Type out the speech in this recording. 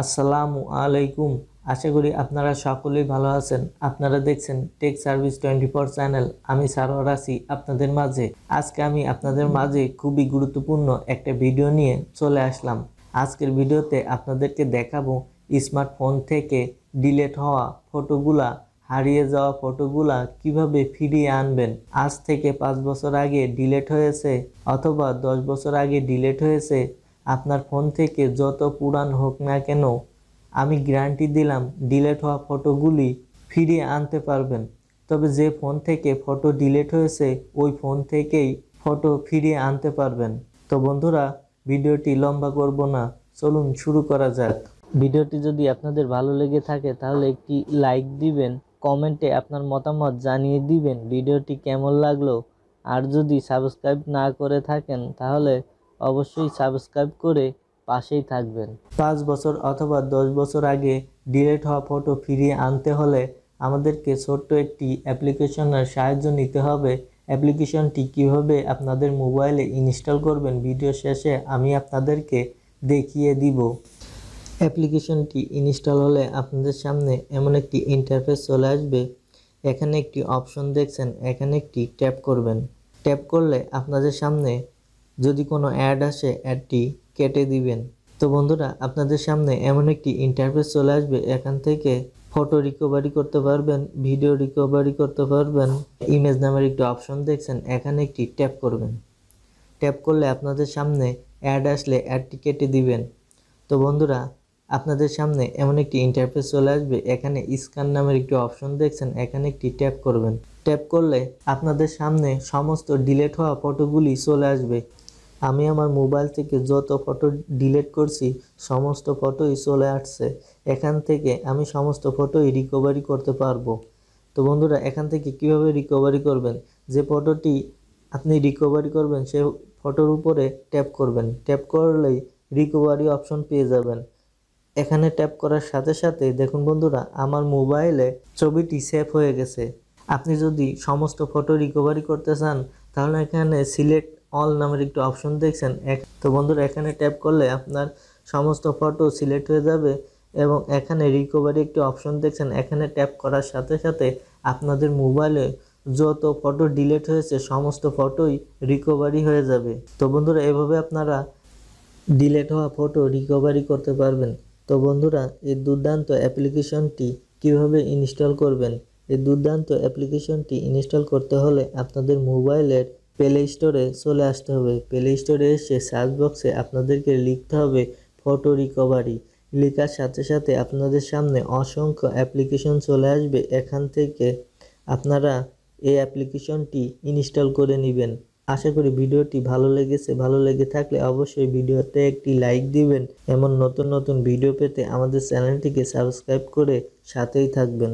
আসসালামু আলাইকুম আশা করি আপনারা সকলেই ভালো আছেন আপনারা দেখছেন tech service twenty four channel আমি সারোয়ার আছি আপনাদের মাঝে আজকে আমি আপনাদের মাঝে খুবই গুরুত্বপূর্ণ একটা ভিডিও নিয়ে চলে আসলাম আজকের ভিডিওতে আপনাদেরকে দেখাবো স্মার্টফোন থেকে ডিলেট হওয়া ফটোগুলা হারিয়ে যাওয়া ফটোগুলা কিভাবে ফিরিয়ে আনবেন আজ থেকে পাঁচ বছর আগে ডিলেট হয়েছে অথবা দশ বছর আগে ডিলেট হয়েছে আপনার ফোন থেকে যত পুরান হোক না কেন আমি গ্যারান্টি দিলাম ডিলেট হওয়া ফটোগুলি ফিরিয়ে আনতে পারবেন তবে যে ফোন থেকে ফটো ডিলেট হয়েছে ওই ফোন থেকেই ফটো ফিরিয়ে আনতে পারবেন তো বন্ধুরা ভিডিওটি লম্বা করব না চলুন শুরু করা যাক ভিডিওটি যদি আপনাদের ভালো লেগে থাকে তাহলে একটি লাইক দিবেন কমেন্টে আপনার মতামত জানিয়ে দিবেন ভিডিওটি কেমন লাগলো আর যদি সাবস্ক্রাইব না করে থাকেন তাহলে অবশ্যই সাবস্ক্রাইব করে পাশেই থাকবেন পাঁচ বছর অথবা দশ বছর আগে ডিলেট হওয়া ফটো ফিরিয়ে আনতে হলে আমাদেরকে ছোট্ট একটি অ্যাপ্লিকেশনের সাহায্য নিতে হবে অ্যাপ্লিকেশনটি কীভাবে আপনাদের মোবাইলে ইনস্টল করবেন ভিডিও শেষে আমি আপনাদেরকে দেখিয়ে দিব অ্যাপ্লিকেশনটি ইনস্টল হলে আপনাদের সামনে এমন একটি ইন্টারফেস চলে আসবে এখানে একটি অপশন দেখছেন এখানে একটি ট্যাপ করবেন ট্যাপ করলে আপনাদের সামনে যদি কোনো অ্যাড আসে অ্যাডটি কেটে দিবেন তো বন্ধুরা আপনাদের সামনে এমন একটি ইন্টারফেস চলে আসবে এখান থেকে ফটো রিকভারি করতে পারবেন ভিডিও রিকভারি করতে পারবেন ইমেজ নামের একটি অপশন দেখছেন এখানে একটি ট্যাপ করবেন ট্যাপ করলে আপনাদের সামনে অ্যাড আসলে অ্যাডটি কেটে দিবেন তো বন্ধুরা আপনাদের সামনে এমন একটি ইন্টারফেস চলে আসবে এখানে স্ক্যান নামের একটি অপশন দেখছেন এখানে একটি ট্যাপ করবেন ট্যাপ করলে আপনাদের সামনে সমস্ত ডিলেট হওয়া ফটোগুলি চলে আসবে আমি আমার মোবাইল থেকে যত ফটো ডিলেট করছি সমস্ত ফটোই চলে আসছে এখান থেকে আমি সমস্ত ফটোই রিকভারি করতে পারবো তো বন্ধুরা এখান থেকে কিভাবে রিকভারি করবেন যে ফটোটি আপনি রিকভারি করবেন সে ফটোর উপরে ট্যাপ করবেন ট্যাপ করলেই রিকভারি অপশন পেয়ে যাবেন এখানে ট্যাপ করার সাথে সাথে দেখুন বন্ধুরা আমার মোবাইলে ছবিটি সেভ হয়ে গেছে আপনি যদি সমস্ত ফটো রিকভারি করতে চান তাহলে এখানে সিলেক্ট অল নামের একটি অপশন দেখছেন এক তো বন্ধুরা এখানে ট্যাপ করলে আপনার সমস্ত ফটো সিলেক্ট হয়ে যাবে এবং এখানে রিকভারি একটি অপশন দেখছেন এখানে ট্যাপ করার সাথে সাথে আপনাদের মোবাইলে যত ফটো ডিলেট হয়েছে সমস্ত ফটোই রিকভারি হয়ে যাবে তো বন্ধুরা এভাবে আপনারা ডিলেট হওয়া ফটো রিকভারি করতে পারবেন তো বন্ধুরা এই দুর্দান্ত অ্যাপ্লিকেশনটি কিভাবে ইনস্টল করবেন এই দুর্দান্ত অ্যাপ্লিকেশনটি ইনস্টল করতে হলে আপনাদের মোবাইলের প্লে স্টোরে চলে আসতে হবে প্লে স্টোরে এসে সার্চ বক্সে আপনাদেরকে লিখতে হবে ফটো রিকভারি লেখার সাথে সাথে আপনাদের সামনে অসংখ্য অ্যাপ্লিকেশন চলে আসবে এখান থেকে আপনারা এই অ্যাপ্লিকেশনটি ইনস্টল করে নেবেন আশা করি ভিডিওটি ভালো লেগেছে ভালো লেগে থাকলে অবশ্যই ভিডিওতে একটি লাইক দিবেন এমন নতুন নতুন ভিডিও পেতে আমাদের চ্যানেলটিকে সাবস্ক্রাইব করে সাথেই থাকবেন